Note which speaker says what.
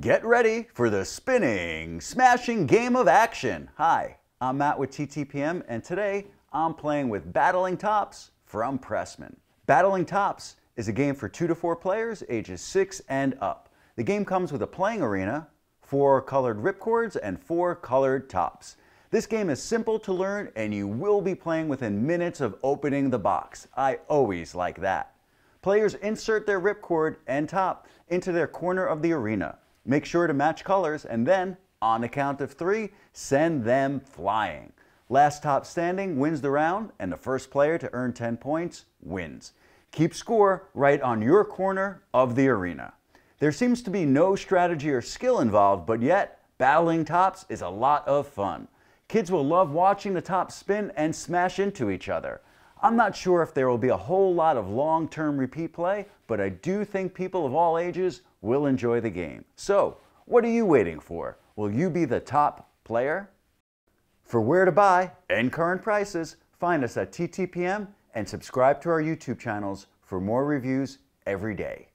Speaker 1: Get ready for the spinning, smashing game of action. Hi, I'm Matt with TTPM, and today I'm playing with Battling Tops from Pressman. Battling Tops is a game for two to four players, ages six and up. The game comes with a playing arena, four colored ripcords, and four colored tops. This game is simple to learn, and you will be playing within minutes of opening the box. I always like that. Players insert their ripcord and top into their corner of the arena. Make sure to match colors and then, on the count of three, send them flying. Last top standing wins the round, and the first player to earn 10 points wins. Keep score right on your corner of the arena. There seems to be no strategy or skill involved, but yet, battling tops is a lot of fun. Kids will love watching the tops spin and smash into each other. I'm not sure if there will be a whole lot of long-term repeat play, but I do think people of all ages will enjoy the game. So, what are you waiting for? Will you be the top player? For where to buy and current prices, find us at TTPM and subscribe to our YouTube channels for more reviews every day.